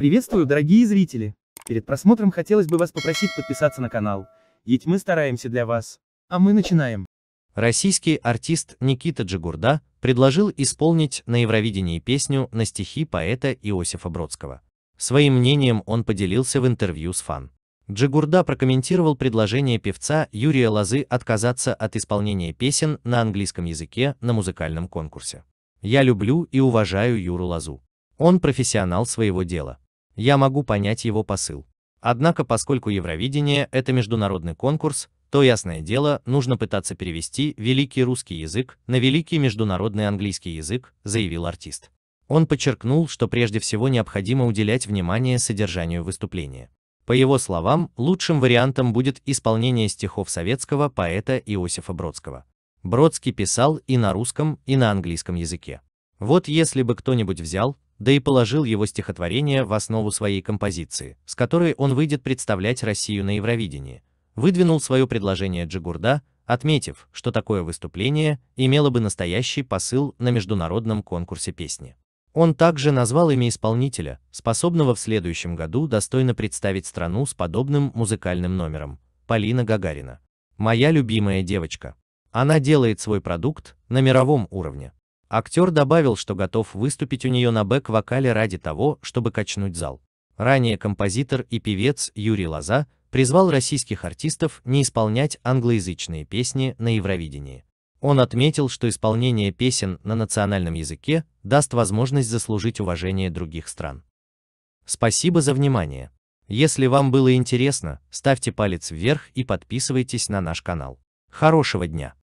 Приветствую, дорогие зрители! Перед просмотром хотелось бы вас попросить подписаться на канал, ведь мы стараемся для вас. А мы начинаем. Российский артист Никита Джигурда предложил исполнить на Евровидении песню на стихи поэта Иосифа Бродского. Своим мнением он поделился в интервью с фан. Джигурда прокомментировал предложение певца Юрия Лозы отказаться от исполнения песен на английском языке на музыкальном конкурсе. «Я люблю и уважаю Юру Лозу. Он профессионал своего дела я могу понять его посыл. Однако, поскольку Евровидение – это международный конкурс, то, ясное дело, нужно пытаться перевести великий русский язык на великий международный английский язык, заявил артист. Он подчеркнул, что прежде всего необходимо уделять внимание содержанию выступления. По его словам, лучшим вариантом будет исполнение стихов советского поэта Иосифа Бродского. Бродский писал и на русском, и на английском языке. Вот если бы кто-нибудь взял, да и положил его стихотворение в основу своей композиции, с которой он выйдет представлять Россию на Евровидении, выдвинул свое предложение Джигурда, отметив, что такое выступление имело бы настоящий посыл на международном конкурсе песни. Он также назвал имя исполнителя, способного в следующем году достойно представить страну с подобным музыкальным номером – Полина Гагарина. «Моя любимая девочка. Она делает свой продукт на мировом уровне». Актер добавил, что готов выступить у нее на бэк-вокале ради того, чтобы качнуть зал. Ранее композитор и певец Юрий Лоза призвал российских артистов не исполнять англоязычные песни на Евровидении. Он отметил, что исполнение песен на национальном языке даст возможность заслужить уважение других стран. Спасибо за внимание. Если вам было интересно, ставьте палец вверх и подписывайтесь на наш канал. Хорошего дня!